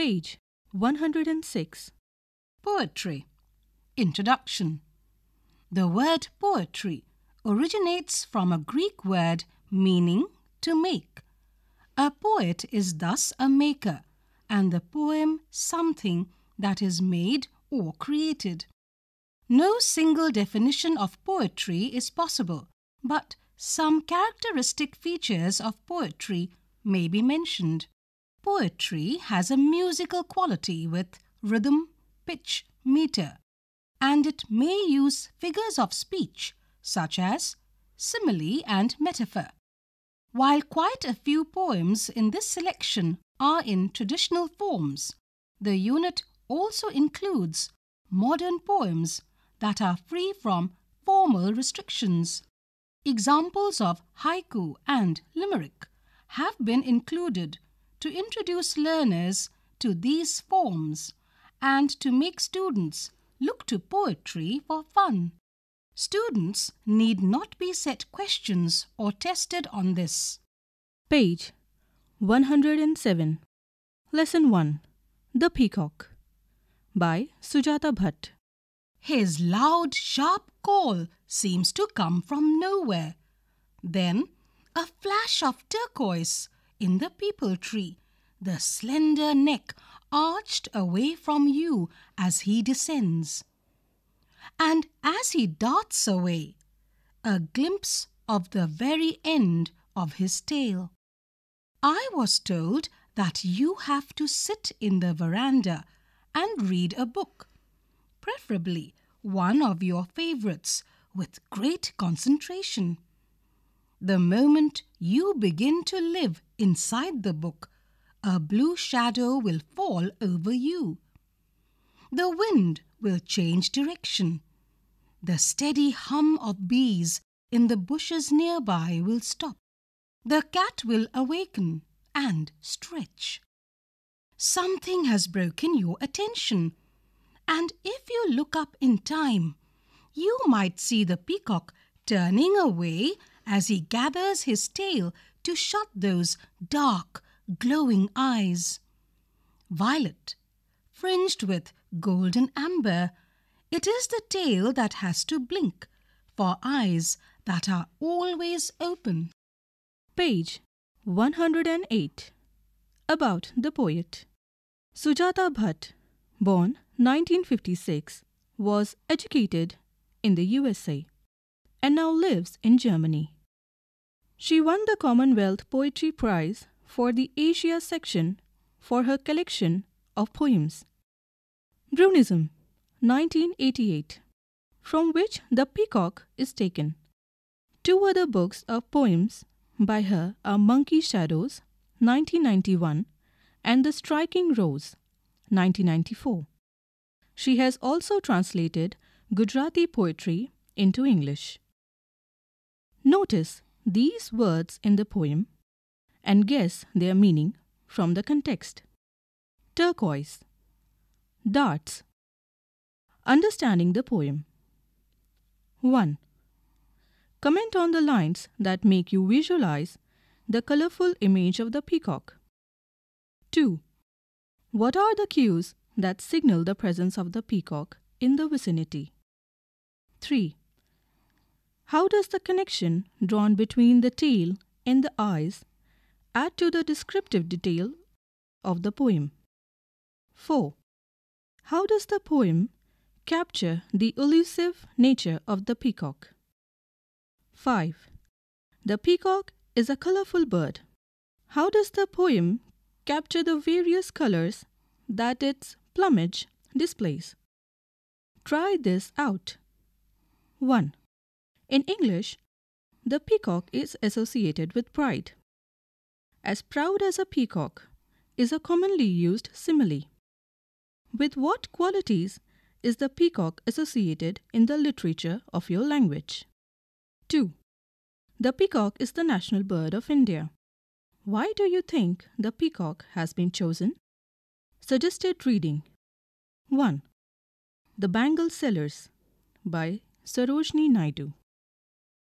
Page 106. Poetry. Introduction. The word poetry originates from a Greek word meaning to make. A poet is thus a maker, and the poem something that is made or created. No single definition of poetry is possible, but some characteristic features of poetry may be mentioned. Poetry has a musical quality with rhythm, pitch, meter, and it may use figures of speech such as simile and metaphor. While quite a few poems in this selection are in traditional forms, the unit also includes modern poems that are free from formal restrictions. Examples of haiku and limerick have been included to introduce learners to these forms and to make students look to poetry for fun. Students need not be set questions or tested on this. Page 107 Lesson 1 The Peacock by Sujata Bhatt His loud, sharp call seems to come from nowhere. Then a flash of turquoise in the peepul tree, the slender neck arched away from you as he descends. And as he darts away, a glimpse of the very end of his tail. I was told that you have to sit in the veranda and read a book, preferably one of your favorites, with great concentration. The moment you begin to live inside the book, a blue shadow will fall over you. The wind will change direction. The steady hum of bees in the bushes nearby will stop. The cat will awaken and stretch. Something has broken your attention. And if you look up in time, you might see the peacock turning away as he gathers his tail to shut those dark, glowing eyes. Violet, fringed with golden amber, it is the tail that has to blink for eyes that are always open. Page 108 About the Poet Sujata Bhatt, born 1956, was educated in the USA and now lives in Germany. She won the Commonwealth Poetry Prize for the Asia section for her collection of poems. Brunism, 1988, from which The Peacock is taken. Two other books of poems by her are Monkey Shadows, 1991, and The Striking Rose, 1994. She has also translated Gujarati poetry into English. Notice these words in the poem and guess their meaning from the context. Turquoise, darts. Understanding the poem. 1. Comment on the lines that make you visualize the colorful image of the peacock. 2. What are the cues that signal the presence of the peacock in the vicinity? 3. How does the connection drawn between the tail and the eyes add to the descriptive detail of the poem? 4. How does the poem capture the elusive nature of the peacock? 5. The peacock is a colorful bird. How does the poem capture the various colors that its plumage displays? Try this out. 1. In English, the peacock is associated with pride. As proud as a peacock is a commonly used simile. With what qualities is the peacock associated in the literature of your language? 2. The peacock is the national bird of India. Why do you think the peacock has been chosen? Suggested reading 1. The Bengal Sellers by Sarojini Naidu